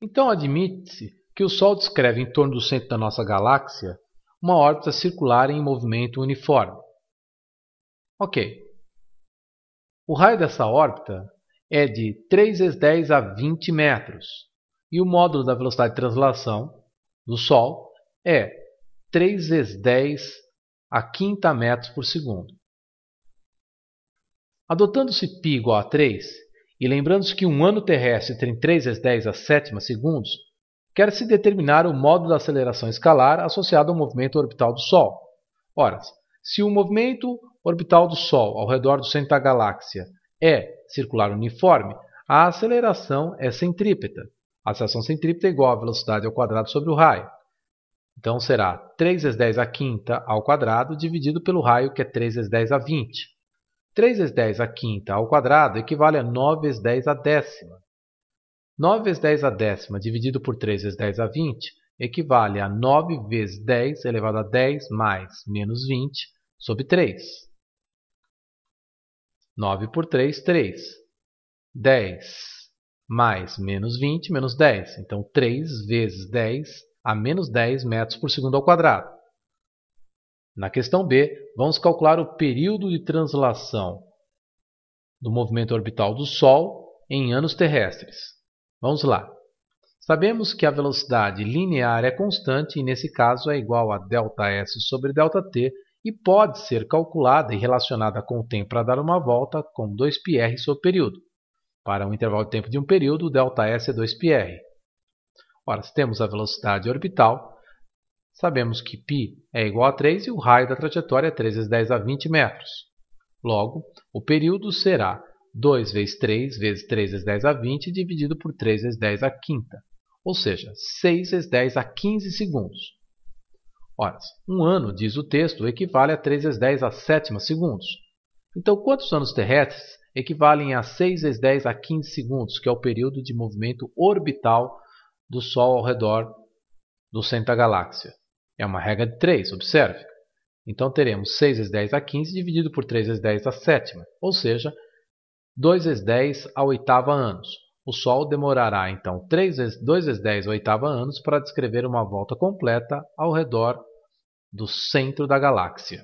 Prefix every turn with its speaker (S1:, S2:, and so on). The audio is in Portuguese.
S1: Então admite-se que o Sol descreve em torno do centro da nossa galáxia uma órbita circular em movimento uniforme. Ok. O raio dessa órbita é de 3 vezes 10 a 20 metros e o módulo da velocidade de translação do Sol é 3 vezes 10 a 5 metros por segundo. Adotando-se π igual a 3, e lembrando-se que um ano terrestre tem 3 vezes 10 a sétima segundos, quer-se determinar o modo da aceleração escalar associado ao movimento orbital do Sol. Ora, se o movimento orbital do Sol ao redor do centro da galáxia é circular uniforme, a aceleração é centrípeta. A aceleração centrípeta é igual à velocidade ao quadrado sobre o raio. Então será 3 vezes 10 a quinta ao quadrado dividido pelo raio que é 3 vezes 10 a 20. 3 vezes 10 à quinta ao quadrado equivale a 9 vezes 10 à décima. 9 vezes 10 à décima dividido por 3 vezes 10 à 20 equivale a 9 vezes 10 elevado a 10 mais menos 20 sobre 3. 9 por 3, 3. 10 mais menos 20, menos 10. Então, 3 vezes 10 a menos 10 metros por segundo ao quadrado. Na questão B, vamos calcular o período de translação do movimento orbital do Sol em anos terrestres. Vamos lá. Sabemos que a velocidade linear é constante e, nesse caso, é igual a ΔS sobre ΔT e pode ser calculada e relacionada com o tempo para dar uma volta com 2πr sobre período. Para um intervalo de tempo de um período, ΔS é 2πr. Ora, se temos a velocidade orbital, Sabemos que π é igual a 3 e o raio da trajetória é 3 vezes 10 a 20 metros. Logo, o período será 2 vezes 3 vezes 3 vezes 10 a 20 dividido por 3 vezes 10 a quinta, ou seja, 6 vezes 10 a 15 segundos. Ora, um ano, diz o texto, equivale a 3 vezes 10 a sétima segundos. Então, quantos anos terrestres equivalem a 6 vezes 10 a 15 segundos, que é o período de movimento orbital do Sol ao redor do centro da galáxia? É uma regra de 3, observe. Então teremos 6 vezes 10 a 15 dividido por 3 vezes 10 a sétima, ou seja, 2 vezes 10 a oitava anos. O Sol demorará então 3 vezes, 2 vezes 10 a oitava anos para descrever uma volta completa ao redor do centro da galáxia.